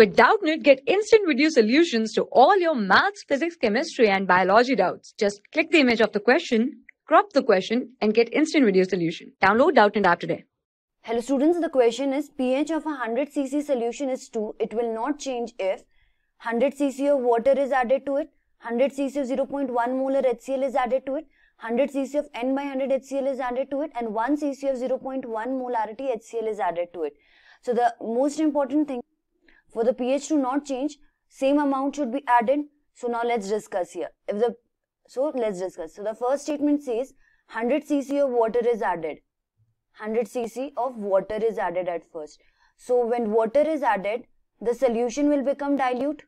With Doubtnit, get instant video solutions to all your maths, physics, chemistry, and biology doubts. Just click the image of the question, crop the question, and get instant video solution. Download Doubtnit app today. Hello students, the question is pH of a 100 cc solution is 2. It will not change if 100 cc of water is added to it, 100 cc of 0.1 molar HCl is added to it, 100 cc of n by 100 HCl is added to it and 1 cc of 0.1 molarity HCl is added to it. So the most important thing for the pH to not change, same amount should be added. So now let's discuss here. If the so let's discuss. So the first statement says 100 cc of water is added. 100 cc of water is added at first. So when water is added, the solution will become dilute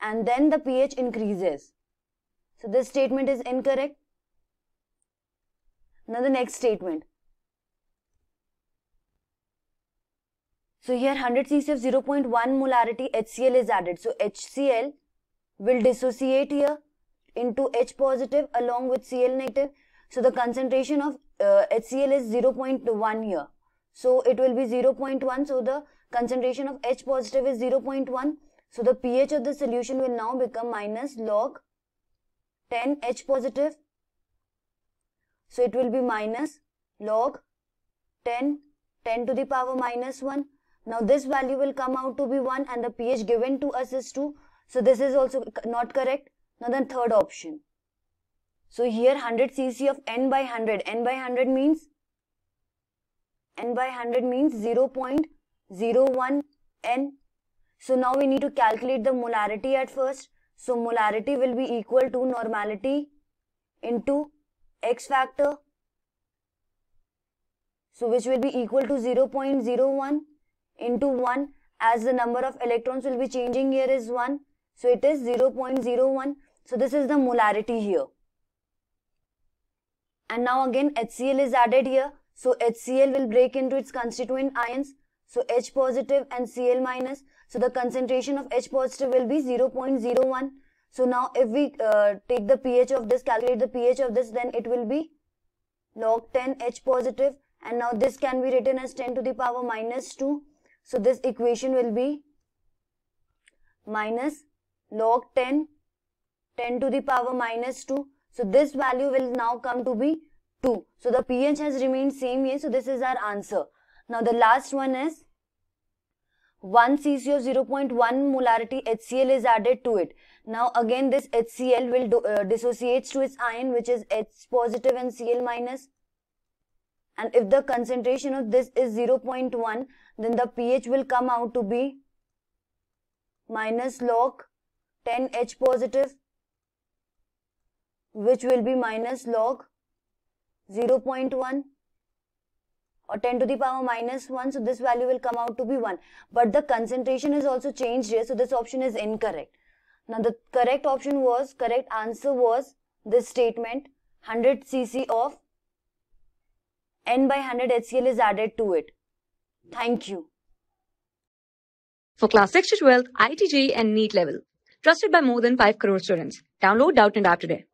and then the pH increases. So this statement is incorrect. Now the next statement. So here 100 cc of 0.1 molarity HCl is added. So HCl will dissociate here into H positive along with Cl negative. So the concentration of uh, HCl is 0.1 here. So it will be 0.1. So the concentration of H positive is 0.1. So the pH of the solution will now become minus log 10 H positive. So it will be minus log 10 10 to the power minus 1 now this value will come out to be 1 and the pH given to us is 2. So this is also not correct. Now then third option. So here 100 cc of n by 100. n by 100 means n by 100 means 0.01 n. So now we need to calculate the molarity at first. So molarity will be equal to normality into x factor. So which will be equal to 0 0.01 into 1 as the number of electrons will be changing here is 1. So it is 0 0.01. So this is the molarity here. And now again HCl is added here. So HCl will break into its constituent ions. So H positive and Cl minus. So the concentration of H positive will be 0 0.01. So now if we uh, take the pH of this, calculate the pH of this, then it will be log 10 H positive. And now this can be written as 10 to the power minus 2 so this equation will be minus log 10, 10 to the power minus 2. So this value will now come to be 2. So the pH has remained same here. So this is our answer. Now the last one is 1 CC of 0.1 molarity HCl is added to it. Now again this HCl will do, uh, dissociates to its ion which is H positive and Cl minus and if the concentration of this is 0.1 then the pH will come out to be minus log 10H positive which will be minus log 0.1 or 10 to the power minus 1 so this value will come out to be 1 but the concentration is also changed here so this option is incorrect now the correct option was correct answer was this statement 100 cc of N by 100 HCl is added to it. Thank you. For class 6 to 12, ITG and NEET level. Trusted by more than 5 crore students. Download Doubt and App today.